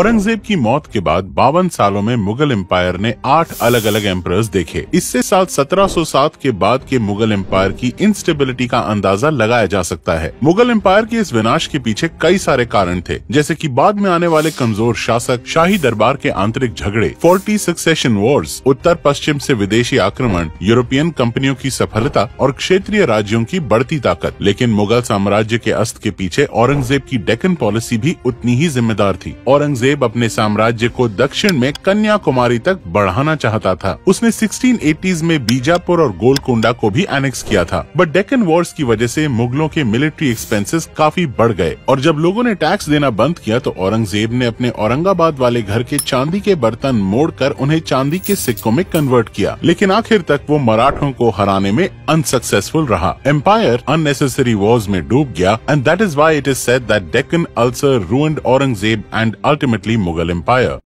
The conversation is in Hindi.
औरंगजेब की मौत के बाद बावन सालों में मुगल एम्पायर ने आठ अलग अलग एम्परर्स देखे इससे साल 1707 के बाद के मुगल एम्पायर की इंस्टेबिलिटी का अंदाजा लगाया जा सकता है मुगल एम्पायर के इस विनाश के पीछे कई सारे कारण थे जैसे कि बाद में आने वाले कमजोर शासक शाही दरबार के आंतरिक झगड़े फोर्टी सक्सेशन वॉर्स उत्तर पश्चिम ऐसी विदेशी आक्रमण यूरोपियन कंपनियों की सफलता और क्षेत्रीय राज्यों की बढ़ती ताकत लेकिन मुगल साम्राज्य के अस्त के पीछे औरंगजेब की डेकन पॉलिसी भी उतनी ही जिम्मेदार थी औरंगजेब औरंगजेब अपने साम्राज्य को दक्षिण में कन्याकुमारी तक बढ़ाना चाहता था उसने सिक्सटीन में बीजापुर और गोलकुंडा को भी एनेक्स किया था बट डेकन वॉर्स की वजह से मुगलों के मिलिट्री एक्सपेंसेस काफी बढ़ गए और जब लोगों ने टैक्स देना बंद किया तो औरंगजेब ने अपने औरंगाबाद वाले घर के चांदी के बर्तन मोड़ कर उन्हें चांदी के सिक्कों में कन्वर्ट किया लेकिन आखिर तक वो मराठों को हराने में अनसक्सेसफुल रहा एम्पायर अननेसेसरी वॉर्स में डूब गया and that is why it is said that Deccan ulcer ruined Aurangzeb and ultimate ultimately Mughal Empire.